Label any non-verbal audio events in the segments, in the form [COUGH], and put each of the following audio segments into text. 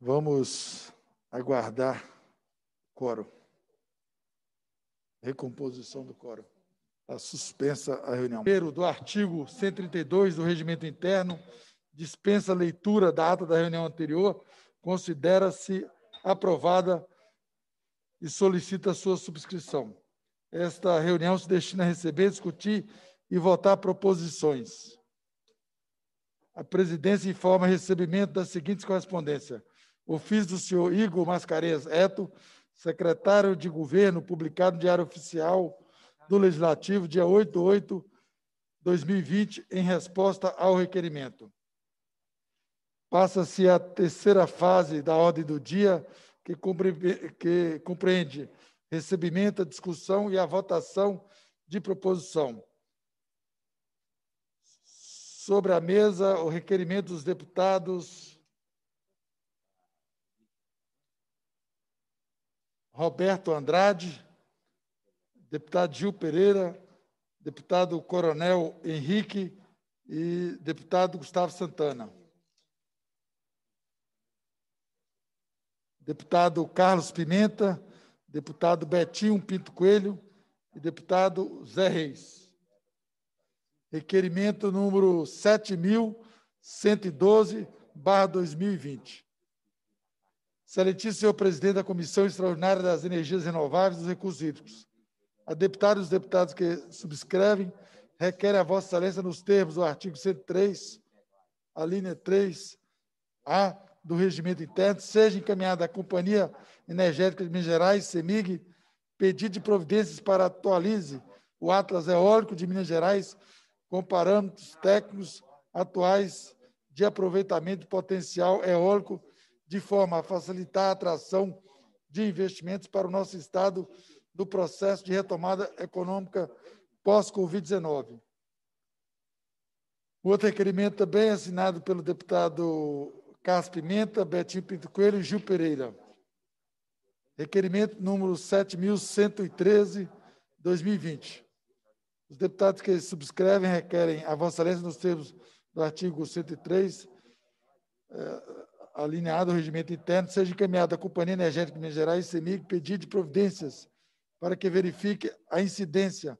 Vamos aguardar coro. Recomposição do coro. Está suspensa a reunião. Primeiro, do artigo 132 do Regimento Interno, dispensa leitura da ata da reunião anterior, considera-se aprovada e solicita sua subscrição. Esta reunião se destina a receber, discutir e votar proposições. A presidência informa recebimento das seguintes correspondências ofício do senhor Igor Mascarenhas Eto, secretário de governo, publicado no Diário Oficial do Legislativo, dia 8 de 8 de 2020, em resposta ao requerimento. Passa-se a terceira fase da ordem do dia, que, compre... que compreende recebimento, a discussão e a votação de proposição. Sobre a mesa, o requerimento dos deputados Roberto Andrade, deputado Gil Pereira, deputado Coronel Henrique e deputado Gustavo Santana. Deputado Carlos Pimenta, deputado Betinho Pinto Coelho e deputado Zé Reis. Requerimento número 7112, barra 2020. Excelentíssimo senhor presidente da Comissão Extraordinária das Energias Renováveis e dos Recursos Hídricos, a deputada e os deputados que subscrevem requerem a Vossa Excelência, nos termos do artigo 103, a linha 3A do Regimento Interno, seja encaminhada à Companhia Energética de Minas Gerais, CEMIG, pedido de providências para atualize o Atlas Eólico de Minas Gerais com parâmetros técnicos atuais de aproveitamento de potencial eólico de forma a facilitar a atração de investimentos para o nosso Estado no processo de retomada econômica pós-Covid-19. Outro requerimento também é assinado pelo deputado Carlos Pimenta, Betinho Pinto Coelho e Gil Pereira. Requerimento número 7.113, 2020. Os deputados que subscrevem requerem a Vossa Excelência nos termos do artigo 103, alinhado ao regimento interno, seja encaminhada à Companhia Energética de Minas Gerais, CEMIG, pedido de providências para que verifique a incidência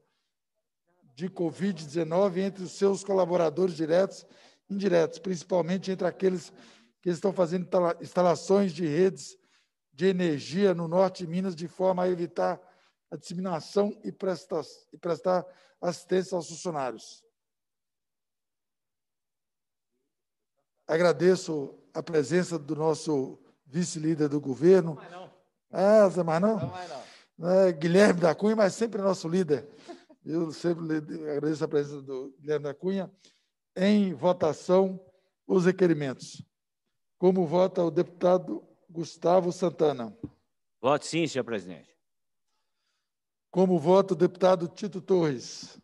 de Covid-19 entre os seus colaboradores diretos e indiretos, principalmente entre aqueles que estão fazendo instalações de redes de energia no norte de Minas, de forma a evitar a disseminação e prestar, e prestar assistência aos funcionários. Agradeço a presença do nosso vice-líder do governo. Não, não. Ah, Zé não? Não, não. É, Guilherme da Cunha, mas sempre nosso líder. Eu sempre agradeço a presença do Guilherme da Cunha. Em votação, os requerimentos. Como vota o deputado Gustavo Santana? Voto sim, senhor presidente. Como vota o deputado Tito Torres?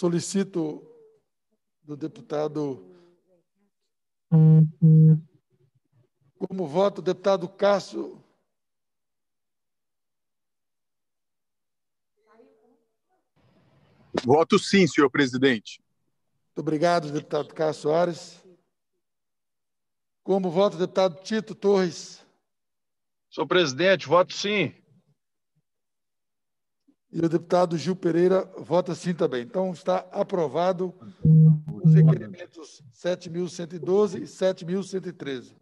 Solicito do deputado. Como voto, deputado Cássio. Voto sim, senhor presidente. Muito obrigado, deputado Cássio Soares. Como voto, deputado Tito Torres. Senhor presidente, voto sim. E o deputado Gil Pereira vota sim também. Então, está aprovado os requerimentos 7.112 e 7.113.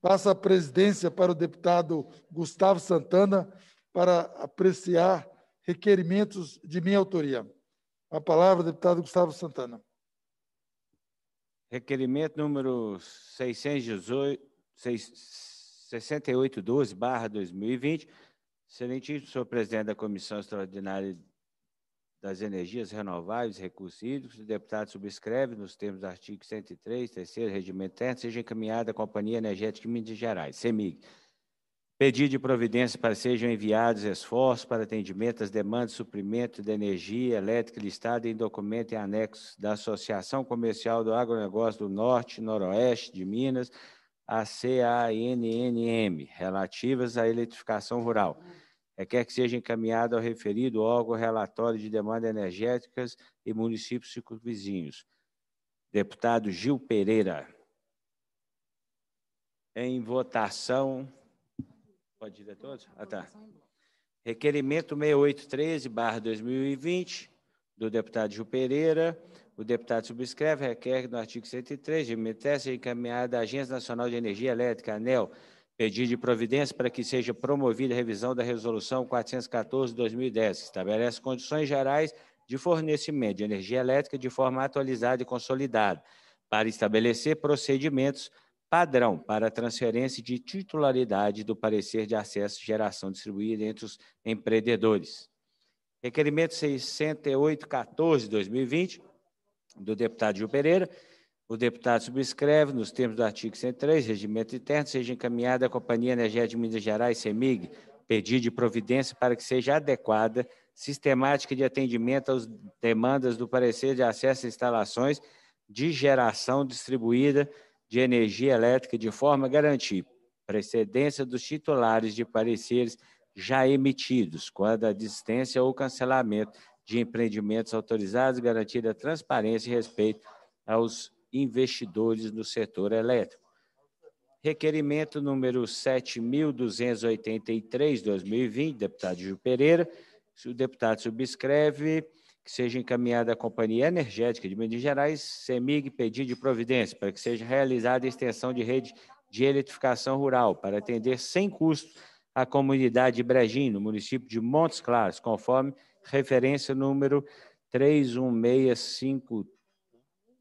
Passa a presidência para o deputado Gustavo Santana para apreciar requerimentos de minha autoria. A palavra, deputado Gustavo Santana. Requerimento número 618, 6812, barra 2020, Excelentíssimo senhor presidente da Comissão Extraordinária das Energias Renováveis e Recursos Hídricos, o deputado subscreve, nos termos do artigo 103, terceiro regimento interno, seja encaminhada à Companhia Energética de Minas Gerais, CEMIG. Pedir de providência para sejam enviados esforços para atendimento às demandas de suprimento de energia elétrica listada em documento e anexos da Associação Comercial do Agronegócio do Norte e Noroeste de Minas, a CANNM, relativas à eletrificação rural. Requer é, que seja encaminhado ao referido órgão relatório de demandas energéticas e municípios vizinhos. Deputado Gil Pereira. Em votação. Pode ir a todos? Ah, tá. Requerimento 6813, barra 2020, do deputado Gil Pereira. O deputado subscreve, requer que no artigo 103, de MTS, seja encaminhada à Agência Nacional de Energia Elétrica, ANEL, pedir de providência para que seja promovida a revisão da Resolução 414-2010, que estabelece condições gerais de fornecimento de energia elétrica de forma atualizada e consolidada, para estabelecer procedimentos padrão para transferência de titularidade do parecer de acesso geração distribuída entre os empreendedores. Requerimento 6814-2020, do deputado Gil Pereira, o deputado subscreve, nos termos do artigo 103, regimento interno, seja encaminhada à Companhia Energética de Minas Gerais, CEMIG, pedido de providência para que seja adequada, sistemática de atendimento às demandas do parecer de acesso a instalações de geração distribuída de energia elétrica de forma a garantir precedência dos titulares de pareceres já emitidos, quando a desistência ou cancelamento de empreendimentos autorizados, garantir a transparência e respeito aos investidores no setor elétrico. Requerimento número 7.283-2020, deputado Gil Pereira. Se o deputado subscreve, que seja encaminhada à Companhia Energética de Minas Gerais, CEMIG, pedido de providência para que seja realizada a extensão de rede de eletrificação rural para atender sem custo a comunidade de Brejim, no município de Montes Claros, conforme referência número 31653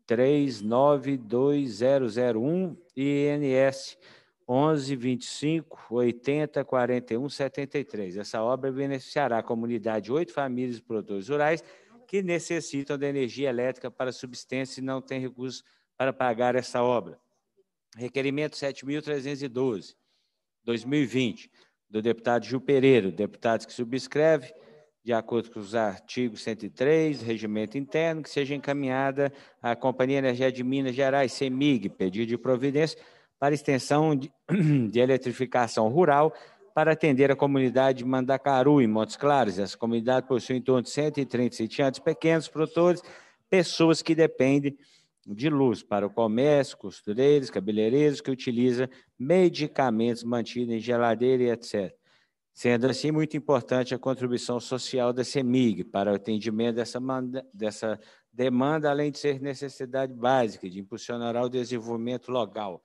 392001 e INS 1125 80 41 73. Essa obra beneficiará a comunidade, oito famílias e produtores rurais que necessitam de energia elétrica para subsistência e não têm recursos para pagar essa obra. Requerimento 7.312, 2020, do deputado Gil Pereira, deputados que subscreve, de acordo com os artigos 103 do Regimento Interno, que seja encaminhada à Companhia Energia de Minas Gerais, CEMIG, pedido de providência para extensão de, [CLEARS THROAT] de eletrificação rural para atender a comunidade de Mandacaru, em Montes Claros. Essa comunidade possui em torno de 130 sitiantes pequenos, produtores, pessoas que dependem de luz para o comércio, costureiros, cabeleireiros que utiliza medicamentos mantidos em geladeira e etc sendo assim muito importante a contribuição social da CEMIG para o atendimento dessa, dessa demanda, além de ser necessidade básica de impulsionar o desenvolvimento local.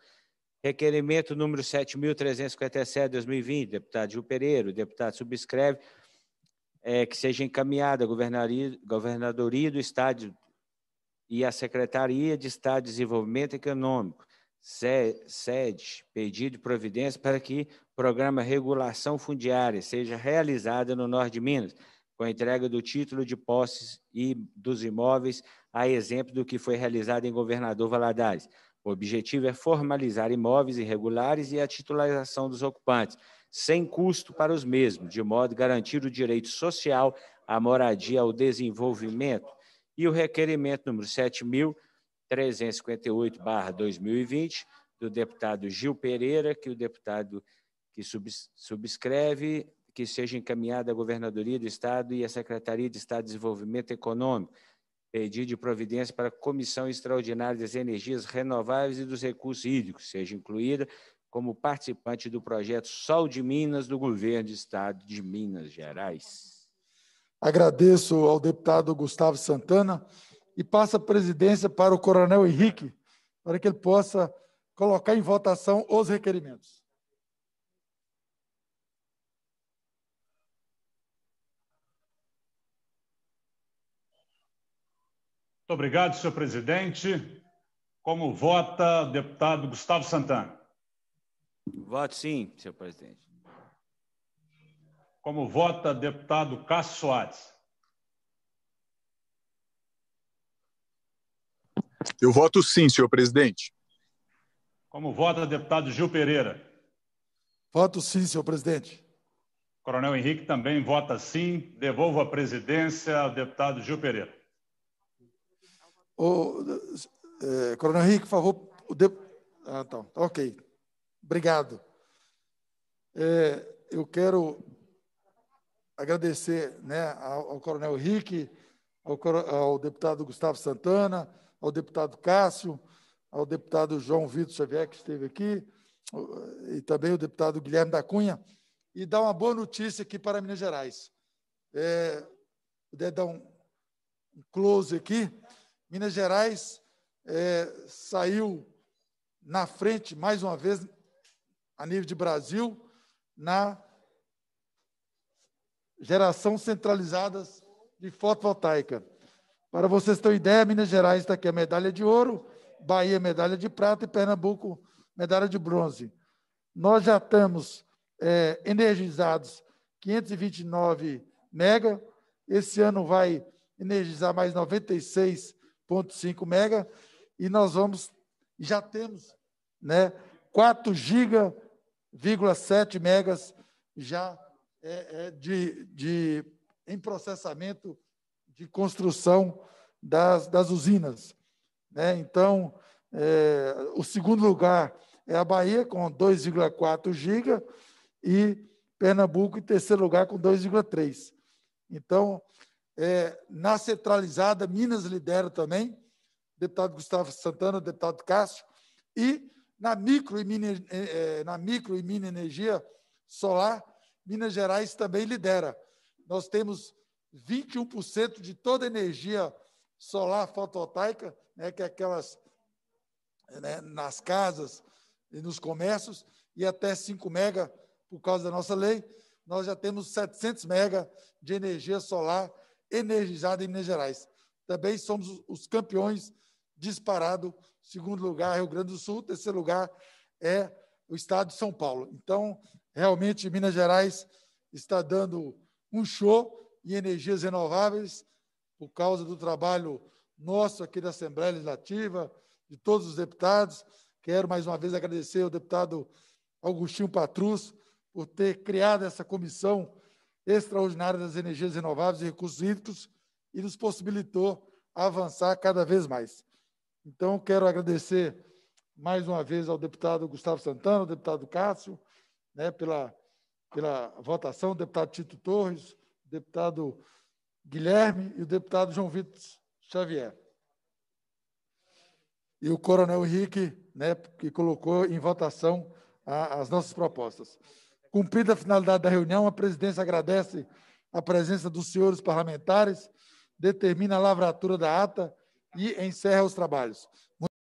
Requerimento número 7.357, 2020, deputado Gil Pereira, o deputado subscreve é, que seja encaminhada a governadoria do Estado e a Secretaria de Estado de Desenvolvimento Econômico, sede, pedido de providência para que programa Regulação Fundiária seja realizada no norte de Minas, com a entrega do título de posses e dos imóveis, a exemplo do que foi realizado em Governador Valadares. O objetivo é formalizar imóveis irregulares e a titularização dos ocupantes, sem custo para os mesmos, de modo a garantir o direito social à moradia, ao desenvolvimento. E o requerimento número 7.358, 2020, do deputado Gil Pereira, que o deputado que subscreve que seja encaminhada à Governadoria do Estado e à Secretaria de Estado de Desenvolvimento Econômico, pedido de providência para a Comissão Extraordinária das Energias Renováveis e dos Recursos Hídricos, seja incluída como participante do projeto Sol de Minas do Governo do Estado de Minas Gerais. Agradeço ao deputado Gustavo Santana e passo a presidência para o Coronel Henrique, para que ele possa colocar em votação os requerimentos. Muito obrigado, senhor presidente. Como vota deputado Gustavo Santana? Voto sim, senhor presidente. Como vota deputado Cássio Soares? Eu voto sim, senhor presidente. Como vota deputado Gil Pereira? Voto sim, senhor presidente. Coronel Henrique também vota sim. Devolvo a presidência ao deputado Gil Pereira. O, é, Coronel Henrique, por favor. O de... Ah, tá. Ok. Obrigado. É, eu quero agradecer né, ao, ao Coronel Henrique, ao, ao, deputado Gustavo Santana, ao deputado Cássio, ao deputado João Vitor Xavier, que esteve aqui, e também o deputado Guilherme da Cunha, e dar uma boa notícia aqui para Minas Gerais. É, dar um close aqui. Minas Gerais é, saiu na frente, mais uma vez, a nível de Brasil, na geração centralizada de fotovoltaica. Para vocês terem ideia, Minas Gerais está aqui a medalha de ouro, Bahia medalha de prata e Pernambuco medalha de bronze. Nós já estamos é, energizados 529 mega, esse ano vai energizar mais 96 1.5 mega e nós vamos já temos, né, 4 giga, 7 megas já é, é de, de em processamento de construção das, das usinas. Né? Então, é, o segundo lugar é a Bahia, com 2,4 giga, e Pernambuco, em terceiro lugar, com 2,3. Então, é, na centralizada, Minas lidera também, deputado Gustavo Santana, deputado Cássio, e na micro e mini, é, é na micro e mini energia solar, Minas Gerais também lidera. Nós temos 21% de toda a energia solar fotovoltaica, né, que é aquelas né, nas casas e nos comércios, e até 5 mega, por causa da nossa lei, nós já temos 700 mega de energia solar energizada em Minas Gerais. Também somos os campeões disparado, segundo lugar Rio Grande do Sul, terceiro lugar é o estado de São Paulo. Então, realmente Minas Gerais está dando um show em energias renováveis por causa do trabalho nosso aqui da Assembleia Legislativa, de todos os deputados. Quero mais uma vez agradecer ao deputado Augustinho Patrus por ter criado essa comissão extraordinária das energias renováveis e recursos hídricos e nos possibilitou avançar cada vez mais. Então, quero agradecer mais uma vez ao deputado Gustavo Santana, ao deputado Cássio, né, pela, pela votação, o deputado Tito Torres, o deputado Guilherme e o deputado João Vitor Xavier. E o coronel Henrique, né, que colocou em votação a, as nossas propostas. Cumprida a finalidade da reunião, a presidência agradece a presença dos senhores parlamentares, determina a lavratura da ata e encerra os trabalhos.